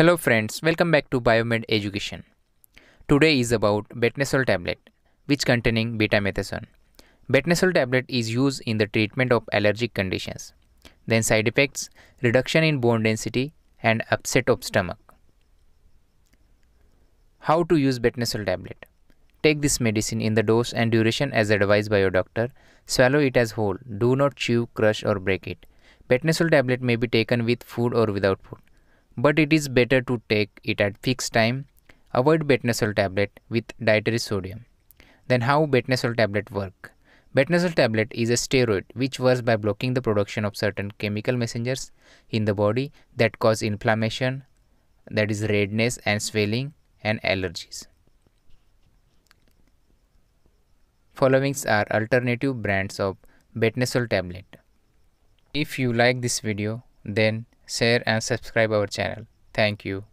Hello friends, welcome back to Biomed Education. Today is about Betnesol tablet, which containing betamethasone. Betnesol tablet is used in the treatment of allergic conditions. Then side effects, reduction in bone density and upset of stomach. How to use Betnesol tablet? Take this medicine in the dose and duration as advised by your doctor. Swallow it as whole. Do not chew, crush or break it. Betnesol tablet may be taken with food or without food but it is better to take it at fixed time. Avoid Betnesol tablet with dietary sodium. Then how Betnesol tablet work? Betnesol tablet is a steroid which works by blocking the production of certain chemical messengers in the body that cause inflammation, that is redness and swelling and allergies. Followings are alternative brands of Betnesol tablet. If you like this video, then share and subscribe our channel. Thank you.